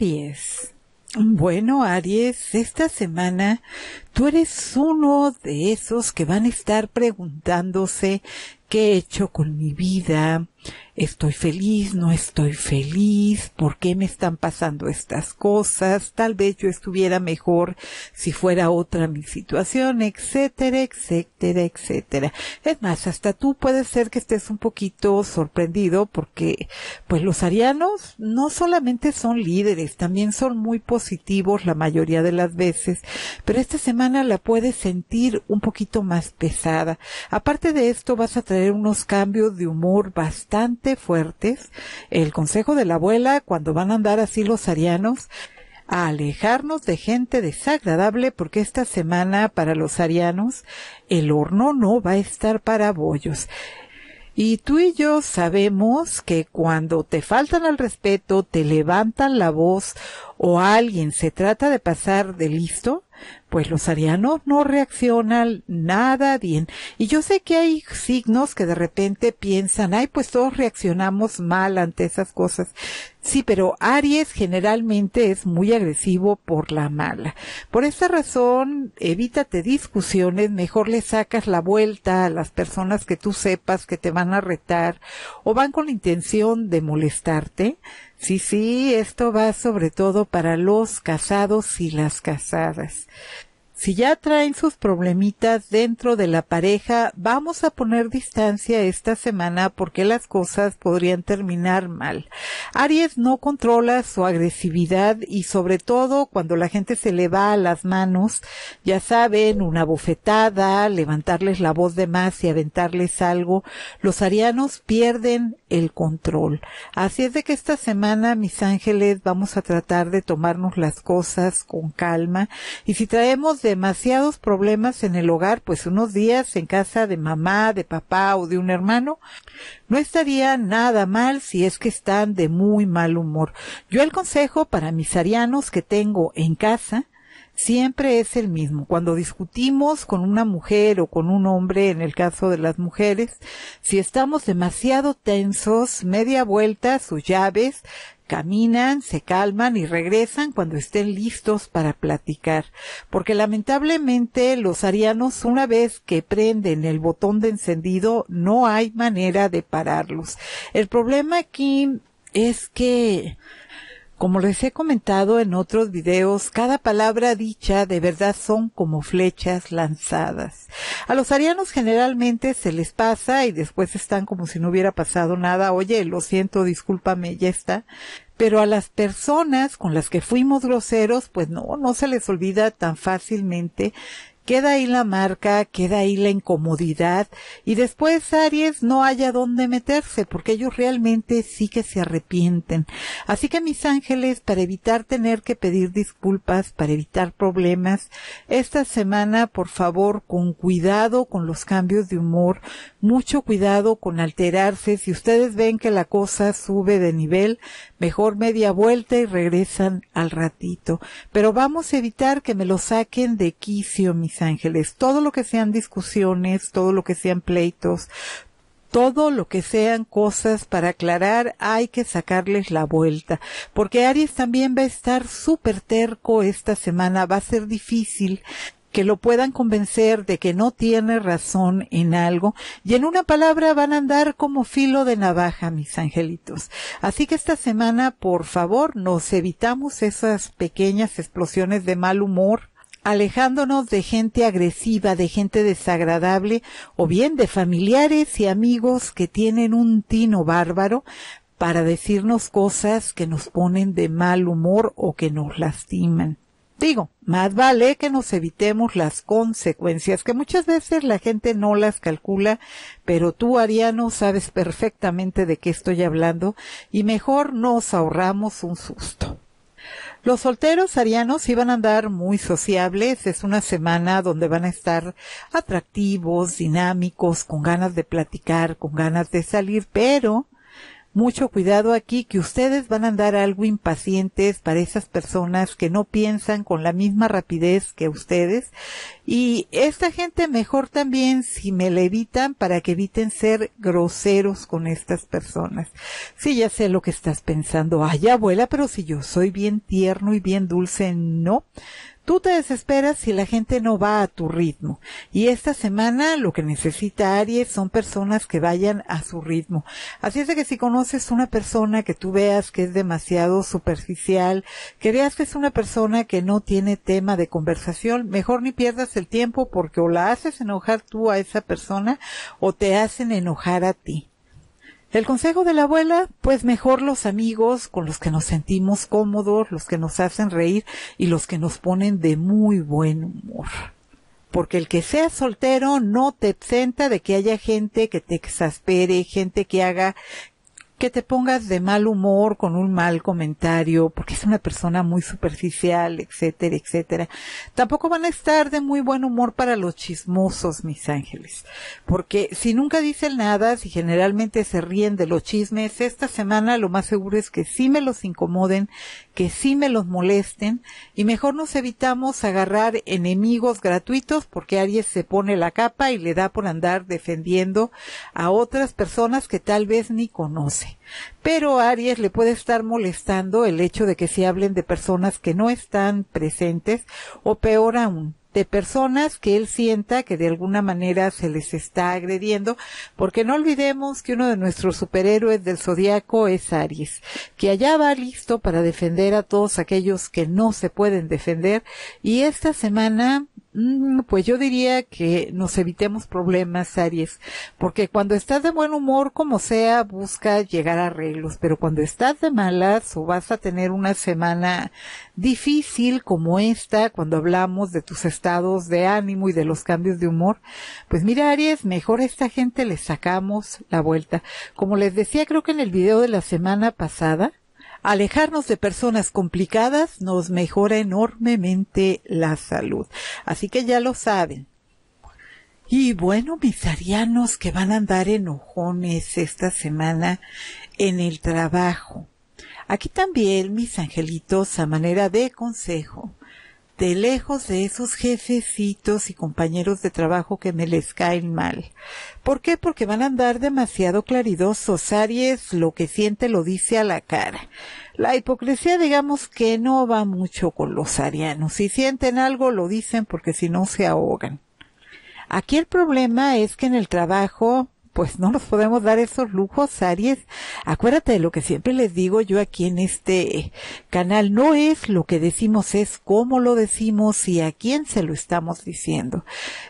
Aries. Bueno, Aries, esta semana tú eres uno de esos que van a estar preguntándose qué he hecho con mi vida, estoy feliz, no estoy feliz, ¿por qué me están pasando estas cosas? Tal vez yo estuviera mejor si fuera otra mi situación, etcétera, etcétera, etcétera. Es más, hasta tú puedes ser que estés un poquito sorprendido porque pues los arianos no solamente son líderes, también son muy positivos la mayoría de las veces, pero esta semana la puedes sentir un poquito más pesada. Aparte de esto vas a traer unos cambios de humor bastante fuertes. El consejo de la abuela, cuando van a andar así los arianos, a alejarnos de gente desagradable porque esta semana para los arianos el horno no va a estar para bollos. Y tú y yo sabemos que cuando te faltan al respeto, te levantan la voz o alguien se trata de pasar de listo, pues los arianos no reaccionan nada bien. Y yo sé que hay signos que de repente piensan, ay, pues todos reaccionamos mal ante esas cosas. Sí, pero Aries generalmente es muy agresivo por la mala. Por esta razón, evítate discusiones, mejor le sacas la vuelta a las personas que tú sepas que te van a retar o van con la intención de molestarte Sí, sí, esto va sobre todo para los casados y las casadas. Si ya traen sus problemitas dentro de la pareja, vamos a poner distancia esta semana porque las cosas podrían terminar mal. Aries no controla su agresividad y sobre todo cuando la gente se le va a las manos, ya saben, una bofetada, levantarles la voz de más y aventarles algo, los arianos pierden el control. Así es de que esta semana, mis ángeles, vamos a tratar de tomarnos las cosas con calma y si traemos demasiados problemas en el hogar, pues unos días en casa de mamá, de papá o de un hermano, no estaría nada mal si es que están de muy mal humor. Yo el consejo para mis arianos que tengo en casa siempre es el mismo. Cuando discutimos con una mujer o con un hombre, en el caso de las mujeres, si estamos demasiado tensos, media vuelta, sus llaves, caminan, se calman y regresan cuando estén listos para platicar, porque lamentablemente los arianos una vez que prenden el botón de encendido no hay manera de pararlos. El problema aquí es que como les he comentado en otros videos, cada palabra dicha de verdad son como flechas lanzadas. A los arianos generalmente se les pasa y después están como si no hubiera pasado nada. Oye, lo siento, discúlpame, ya está. Pero a las personas con las que fuimos groseros, pues no, no se les olvida tan fácilmente Queda ahí la marca, queda ahí la incomodidad y después Aries no haya dónde meterse porque ellos realmente sí que se arrepienten. Así que mis ángeles, para evitar tener que pedir disculpas, para evitar problemas, esta semana por favor con cuidado con los cambios de humor, mucho cuidado con alterarse. Si ustedes ven que la cosa sube de nivel, mejor media vuelta y regresan al ratito. Pero vamos a evitar que me lo saquen de quicio, mis ángeles. Todo lo que sean discusiones, todo lo que sean pleitos, todo lo que sean cosas para aclarar hay que sacarles la vuelta, porque Aries también va a estar súper terco esta semana, va a ser difícil que lo puedan convencer de que no tiene razón en algo y en una palabra van a andar como filo de navaja, mis angelitos. Así que esta semana, por favor, nos evitamos esas pequeñas explosiones de mal humor alejándonos de gente agresiva, de gente desagradable, o bien de familiares y amigos que tienen un tino bárbaro para decirnos cosas que nos ponen de mal humor o que nos lastiman. Digo, más vale que nos evitemos las consecuencias, que muchas veces la gente no las calcula, pero tú, Ariano, sabes perfectamente de qué estoy hablando y mejor nos ahorramos un susto. Los solteros arianos iban a andar muy sociables. Es una semana donde van a estar atractivos, dinámicos, con ganas de platicar, con ganas de salir, pero mucho cuidado aquí que ustedes van a andar algo impacientes para esas personas que no piensan con la misma rapidez que ustedes y esta gente mejor también si me la evitan para que eviten ser groseros con estas personas. Sí, ya sé lo que estás pensando. Ay, abuela, pero si yo soy bien tierno y bien dulce, no. Tú te desesperas si la gente no va a tu ritmo. Y esta semana lo que necesita Aries son personas que vayan a su ritmo. Así es de que si conoces una persona que tú veas que es demasiado superficial, que veas que es una persona que no tiene tema de conversación, mejor ni pierdas el tiempo porque o la haces enojar tú a esa persona o te hacen enojar a ti. El consejo de la abuela, pues mejor los amigos con los que nos sentimos cómodos, los que nos hacen reír y los que nos ponen de muy buen humor. Porque el que sea soltero no te exenta de que haya gente que te exaspere, gente que haga que te pongas de mal humor con un mal comentario, porque es una persona muy superficial, etcétera, etcétera. Tampoco van a estar de muy buen humor para los chismosos, mis ángeles, porque si nunca dicen nada, si generalmente se ríen de los chismes, esta semana lo más seguro es que sí me los incomoden, que sí me los molesten, y mejor nos evitamos agarrar enemigos gratuitos, porque Aries se pone la capa y le da por andar defendiendo a otras personas que tal vez ni conoce. Pero Aries le puede estar molestando el hecho de que se hablen de personas que no están presentes o peor aún, de personas que él sienta que de alguna manera se les está agrediendo, porque no olvidemos que uno de nuestros superhéroes del zodiaco es Aries, que allá va listo para defender a todos aquellos que no se pueden defender, y esta semana Mm, pues yo diría que nos evitemos problemas, Aries, porque cuando estás de buen humor, como sea, busca llegar a arreglos, pero cuando estás de malas o vas a tener una semana difícil como esta, cuando hablamos de tus estados de ánimo y de los cambios de humor, pues mira, Aries, mejor a esta gente le sacamos la vuelta. Como les decía, creo que en el video de la semana pasada, alejarnos de personas complicadas nos mejora enormemente la salud. Así que ya lo saben. Y bueno, mis arianos que van a andar enojones esta semana en el trabajo. Aquí también, mis angelitos, a manera de consejo, de lejos de esos jefecitos y compañeros de trabajo que me les caen mal. ¿Por qué? Porque van a andar demasiado claridosos. Aries lo que siente lo dice a la cara. La hipocresía digamos que no va mucho con los arianos. Si sienten algo lo dicen porque si no se ahogan. Aquí el problema es que en el trabajo pues no nos podemos dar esos lujos, Aries. Acuérdate de lo que siempre les digo yo aquí en este canal, no es lo que decimos, es cómo lo decimos y a quién se lo estamos diciendo.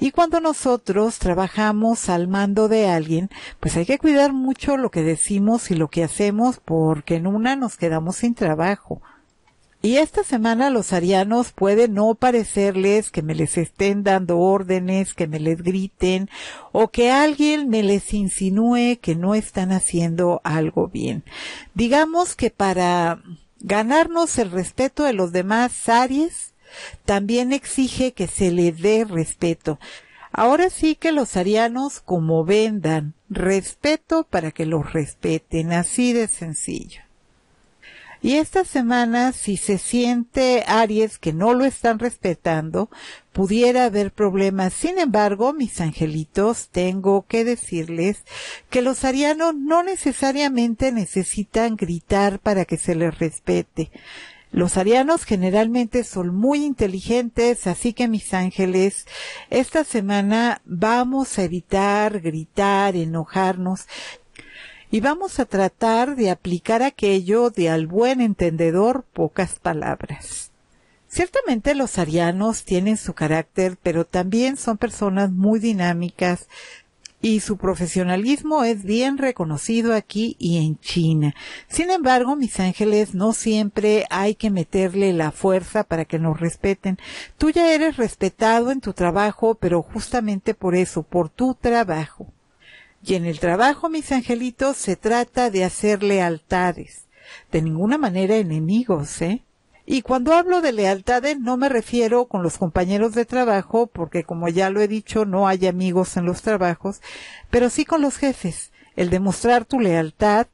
Y cuando nosotros trabajamos al mando de alguien, pues hay que cuidar mucho lo que decimos y lo que hacemos porque en una nos quedamos sin trabajo y esta semana los arianos puede no parecerles que me les estén dando órdenes, que me les griten o que alguien me les insinúe que no están haciendo algo bien. Digamos que para ganarnos el respeto de los demás Aries también exige que se le dé respeto. Ahora sí que los arianos como vendan respeto para que los respeten, así de sencillo. Y esta semana, si se siente Aries que no lo están respetando, pudiera haber problemas. Sin embargo, mis angelitos, tengo que decirles que los arianos no necesariamente necesitan gritar para que se les respete. Los arianos generalmente son muy inteligentes, así que mis ángeles, esta semana vamos a evitar gritar, enojarnos y vamos a tratar de aplicar aquello de al buen entendedor pocas palabras. Ciertamente los arianos tienen su carácter, pero también son personas muy dinámicas y su profesionalismo es bien reconocido aquí y en China. Sin embargo, mis ángeles, no siempre hay que meterle la fuerza para que nos respeten. Tú ya eres respetado en tu trabajo, pero justamente por eso, por tu trabajo. Y en el trabajo, mis angelitos, se trata de hacer lealtades. De ninguna manera enemigos, ¿eh? Y cuando hablo de lealtades no me refiero con los compañeros de trabajo, porque como ya lo he dicho, no hay amigos en los trabajos, pero sí con los jefes. El demostrar tu lealtad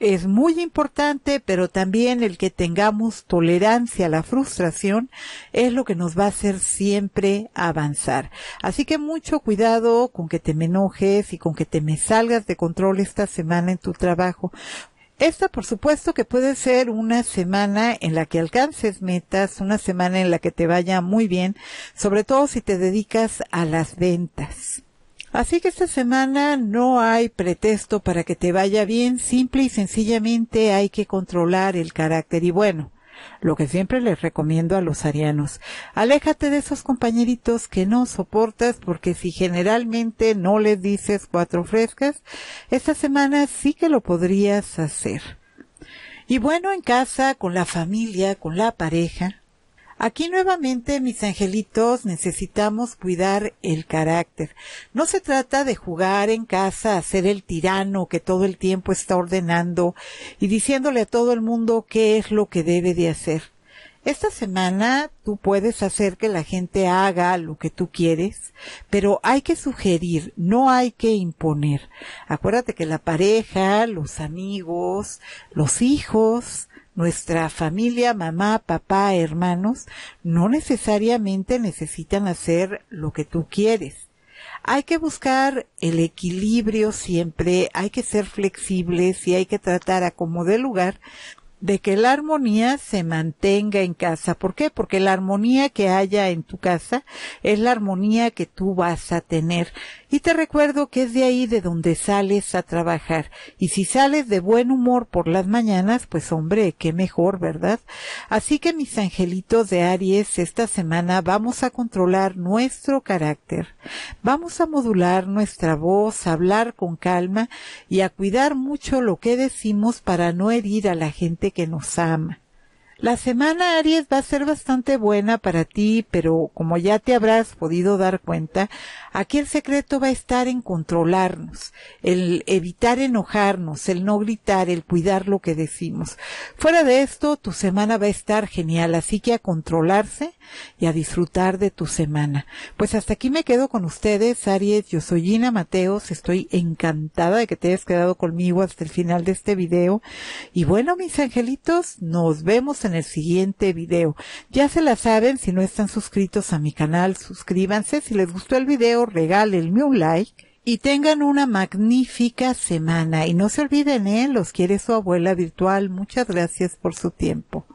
es muy importante, pero también el que tengamos tolerancia a la frustración es lo que nos va a hacer siempre avanzar. Así que mucho cuidado con que te me enojes y con que te me salgas de control esta semana en tu trabajo, esta, por supuesto, que puede ser una semana en la que alcances metas, una semana en la que te vaya muy bien, sobre todo si te dedicas a las ventas. Así que esta semana no hay pretexto para que te vaya bien, simple y sencillamente hay que controlar el carácter y bueno, lo que siempre les recomiendo a los arianos. Aléjate de esos compañeritos que no soportas porque si generalmente no les dices cuatro frescas, esta semana sí que lo podrías hacer. Y bueno, en casa, con la familia, con la pareja, Aquí nuevamente, mis angelitos, necesitamos cuidar el carácter. No se trata de jugar en casa a ser el tirano que todo el tiempo está ordenando y diciéndole a todo el mundo qué es lo que debe de hacer. Esta semana tú puedes hacer que la gente haga lo que tú quieres, pero hay que sugerir, no hay que imponer. Acuérdate que la pareja, los amigos, los hijos, nuestra familia, mamá, papá, hermanos, no necesariamente necesitan hacer lo que tú quieres. Hay que buscar el equilibrio siempre, hay que ser flexibles y hay que tratar a como de lugar de que la armonía se mantenga en casa. ¿Por qué? Porque la armonía que haya en tu casa es la armonía que tú vas a tener y te recuerdo que es de ahí de donde sales a trabajar. Y si sales de buen humor por las mañanas, pues hombre, qué mejor, ¿verdad? Así que mis angelitos de Aries, esta semana vamos a controlar nuestro carácter. Vamos a modular nuestra voz, a hablar con calma y a cuidar mucho lo que decimos para no herir a la gente que nos ama. La semana Aries va a ser bastante buena para ti, pero como ya te habrás podido dar cuenta, aquí el secreto va a estar en controlarnos, el evitar enojarnos, el no gritar, el cuidar lo que decimos. Fuera de esto, tu semana va a estar genial, así que a controlarse y a disfrutar de tu semana. Pues hasta aquí me quedo con ustedes, Aries. Yo soy Gina Mateos, estoy encantada de que te hayas quedado conmigo hasta el final de este video. Y bueno, mis angelitos, nos vemos en el siguiente video. Ya se la saben, si no están suscritos a mi canal, suscríbanse. Si les gustó el video, regálenme un like. Y tengan una magnífica semana. Y no se olviden, ¿eh? Los quiere su abuela virtual. Muchas gracias por su tiempo.